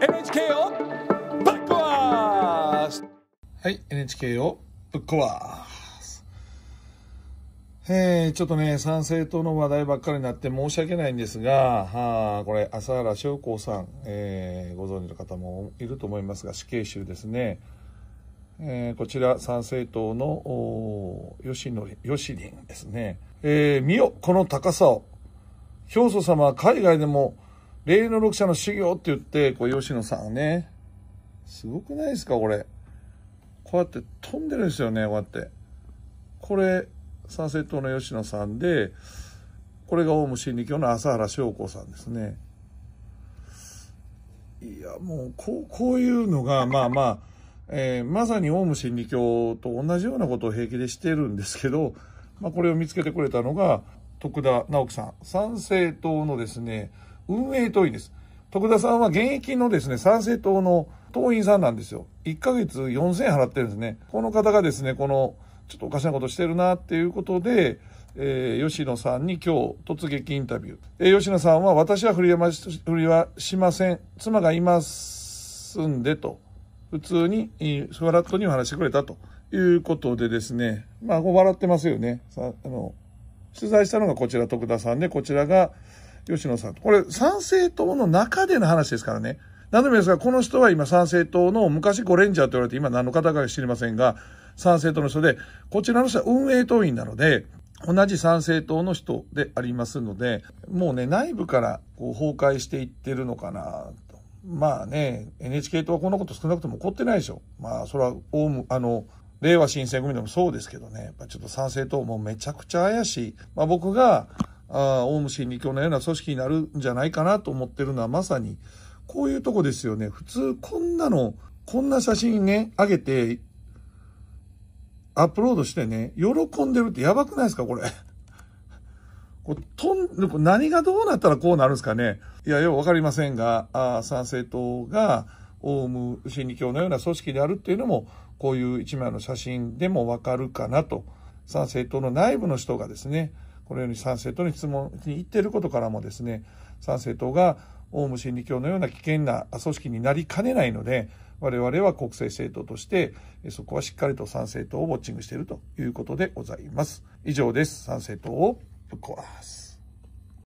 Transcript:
NHK をぶっ壊すはい NHK をぶっ壊すえー、ちょっとね、参政党の話題ばっかりになって申し訳ないんですが、はあ、これ、朝原翔子さん、えー、ご存知の方もいると思いますが、死刑囚ですね。えー、こちら参政党の吉野吉林ですね。えー、見よこの高さを。教祖様は海外でも霊の六者の修行って言って、こう、吉野さんね、すごくないですか、これ。こうやって飛んでるんですよね、こうやって。これ、三世党の吉野さんで、これがオウム真理教の麻原翔子さんですね。いや、もう、こう、こういうのが、まあまあ、えー、まさにオウム真理教と同じようなことを平気でしてるんですけど、まあ、これを見つけてくれたのが、徳田直樹さん。三世党のですね、運営党員です。徳田さんは現役のですね、参政党の党員さんなんですよ。1ヶ月4000円払ってるんですね。この方がですね、この、ちょっとおかしなことしてるなっていうことで、えー、吉野さんに今日突撃インタビュー。えー、吉野さんは私は振りはし、振りはしません。妻がいますんでと。普通に、スワラットに話してくれたということでですね。まあ、笑ってますよね。さあの、取材したのがこちら徳田さんで、こちらが、吉野さん。これ、参政党の中での話ですからね。何でもいいですが、この人は今参政党の昔ゴレンジャーと言われて、今何の方か知りませんが、参政党の人で、こちらの人は運営党員なので、同じ参政党の人でありますので、もうね、内部からこう崩壊していってるのかなと。まあね、NHK 党はこんなこと少なくとも起こってないでしょ。まあ、それは、オウあの、令和新選組でもそうですけどね、やっぱちょっと参政党もめちゃくちゃ怪しい。まあ僕が、あオウム真理教のような組織になるんじゃないかなと思ってるのはまさに、こういうとこですよね。普通こんなの、こんな写真ね、上げて、アップロードしてね、喜んでるってやばくないですかこれ。とん何がどうなったらこうなるんですかねいや、よう分かりませんが、あ参政党が、オウム真理教のような組織であるっていうのも、こういう一枚の写真でもわかるかなと。参政党の内部の人がですね、このように参政党に質問に行っていることからもですね、参政党がオウム真理教のような危険な組織になりかねないので、我々は国政政党として、そこはしっかりと参政党をウォッチングしているということでございます。以上です。参政党をぶっ壊す。